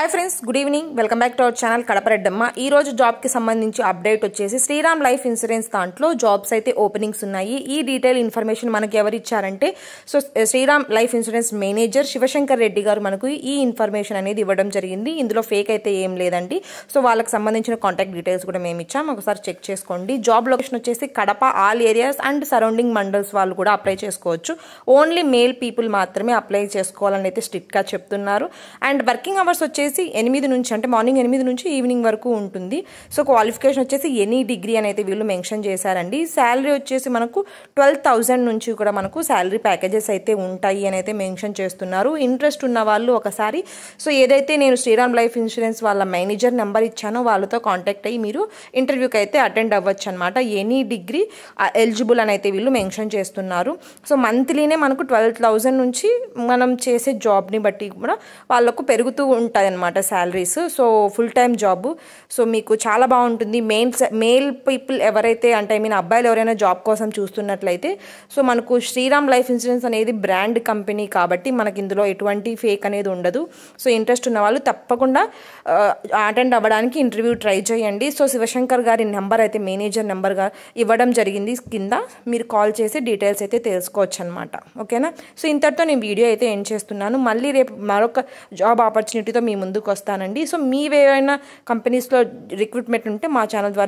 hi friends good evening welcome back to our channel కడపరెడ్డమ్మ ఈ రోజు జాబ్కి సంబంధించి అప్డేట్ వచ్చేసి శ్రీరామ్ లైఫ్ ఇన్సూరెన్స్ దాంట్లో జాబ్స్ అయితే ఓపెనింగ్స్ ఉన్నాయి ఈ డీటెయిల్ ఇన్ఫర్మేషన్ మనకి ఎవరు ఇచ్చారంటే so eh, Sriram life insurance manager Shivashankar Reddy గారు మనకు ఈ ఇన్ఫర్మేషన్ అనేది ఇవ్వడం జరిగింది ఇందులో ఫేక్ అయితే ఏం లేదండి సో వాళ్ళకి సంబంధించిన కాంటాక్ట్ డీటెయిల్స్ కూడా మేము ఇచ్చాం ఒకసారి చెక్ చేసుకోండి జాబ్ లొకేషన్ వచ్చేసి Kadapa all areas and surrounding mandals వాళ్ళు కూడా అప్లై చేసుకోవచ్చు ఓన్లీ మేల్ పీపుల్ మాత్రమే అప్లై చేసుకోవాలని అయితే స్ట్రిక్ట్గా చెప్తున్నారు అండ్ వర్కింగ్ అవర్స్ వచ్చేసి వచ్చేసి ఎనిమిది నుంచి అంటే మార్నింగ్ ఎనిమిది నుంచి ఈవినింగ్ వరకు ఉంటుంది సో క్వాలిఫికేషన్ వచ్చేసి ఎనీ డిగ్రీ అని అయితే వీళ్ళు మెన్షన్ చేశారండి శాలరీ వచ్చేసి మనకు ట్వెల్వ్ నుంచి కూడా మనకు శాలరీ ప్యాకేజెస్ అయితే ఉంటాయి అని అయితే మెన్షన్ చేస్తున్నారు ఇంట్రెస్ట్ ఉన్న వాళ్ళు ఒకసారి సో ఏదైతే నేను శ్రీరామ్ లైఫ్ ఇన్సూరెన్స్ వాళ్ళ మేనేజర్ నెంబర్ ఇచ్చానో వాళ్ళతో కాంటాక్ట్ అయ్యి మీరు ఇంటర్వ్యూకి అయితే అటెండ్ అవ్వచ్చు అనమాట ఎనీ డిగ్రీ ఎలిజిబుల్ అని అయితే వీళ్ళు మెన్షన్ చేస్తున్నారు సో మంత్లీనే మనకు ట్వెల్వ్ థౌజండ్ నుంచి మనం చేసే జాబ్ని బట్టి కూడా వాళ్ళకు పెరుగుతూ ఉంటుంది అనమాట salaries so full time job so మీకు చాలా బాగుంటుంది మెయిన్ మెయిల్ పీపుల్ ఎవరైతే అంటే ఐ మీన్ అబ్బాయిలు ఎవరైనా జాబ్ కోసం చూస్తున్నట్లయితే సో మనకు శ్రీరామ్ లైఫ్ ఇన్సూరెన్స్ అనేది బ్రాండ్ కంపెనీ కాబట్టి మనకి ఇందులో ఎటువంటి ఫేక్ అనేది ఉండదు సో ఇంట్రెస్ట్ ఉన్న వాళ్ళు తప్పకుండా అటెండ్ అవ్వడానికి ఇంటర్వ్యూ ట్రై చేయండి సో శివశంకర్ గారి నెంబర్ అయితే మేనేజర్ నెంబర్గా ఇవ్వడం జరిగింది కింద మీరు కాల్ చేసి డీటెయిల్స్ అయితే తెలుసుకోవచ్చు అనమాట ఓకేనా సో ఇంతటితో నేను వీడియో అయితే ఎండ్ చేస్తున్నాను మళ్ళీ రేపు మరొక జాబ్ ఆపర్చునిటీతో మీ ముందు ముందుకు వస్తానండి సో మీవేమైనా కంపెనీస్లో రిక్రూట్మెంట్ ఉంటే మా ఛానల్ ద్వారా